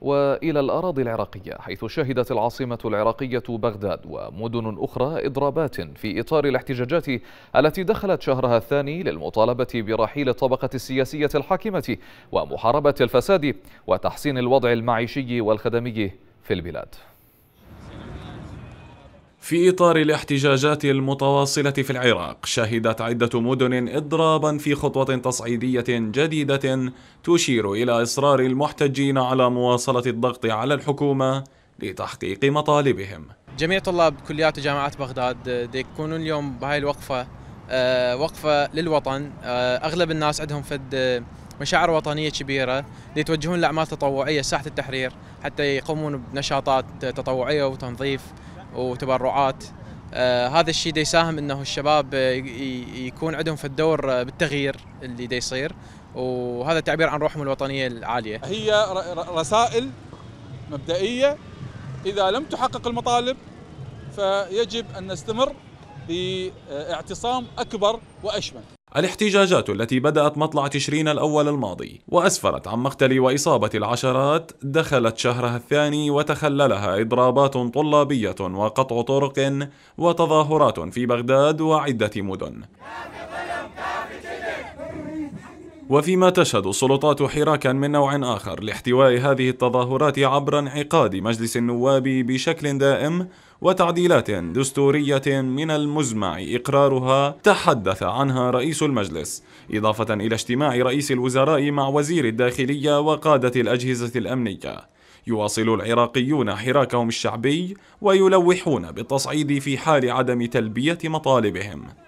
والى الاراضي العراقيه حيث شهدت العاصمه العراقيه بغداد ومدن اخرى اضرابات في اطار الاحتجاجات التي دخلت شهرها الثاني للمطالبه برحيل الطبقه السياسيه الحاكمه ومحاربه الفساد وتحسين الوضع المعيشي والخدمي في البلاد في إطار الاحتجاجات المتواصلة في العراق شهدت عدة مدن إضرابا في خطوة تصعيدية جديدة تشير إلى إصرار المحتجين على مواصلة الضغط على الحكومة لتحقيق مطالبهم جميع طلاب كليات جامعات بغداد يكونون اليوم بهاي الوقفة آه، وقفة للوطن آه، أغلب الناس عندهم فد آه، مشاعر وطنية كبيرة يتوجهون لأعمال تطوعية ساحة التحرير حتى يقومون بنشاطات تطوعية وتنظيف وتبرعات آه هذا الشيء دا يساهم انه الشباب آه، يكون عندهم في الدور آه، بالتغيير اللي دي يصير وهذا تعبير عن روحهم الوطنيه العاليه. هي رسائل مبدئيه اذا لم تحقق المطالب فيجب ان نستمر باعتصام اكبر واشمل. الاحتجاجات التي بدأت مطلع تشرين الأول الماضي وأسفرت عن مقتل وإصابة العشرات دخلت شهرها الثاني وتخللها إضرابات طلابية وقطع طرق وتظاهرات في بغداد وعدة مدن وفيما تشهد السلطات حراكا من نوع آخر لاحتواء هذه التظاهرات عبر انعقاد مجلس النواب بشكل دائم وتعديلات دستورية من المزمع إقرارها تحدث عنها رئيس المجلس إضافة إلى اجتماع رئيس الوزراء مع وزير الداخلية وقادة الأجهزة الأمنية يواصل العراقيون حراكهم الشعبي ويلوحون بالتصعيد في حال عدم تلبية مطالبهم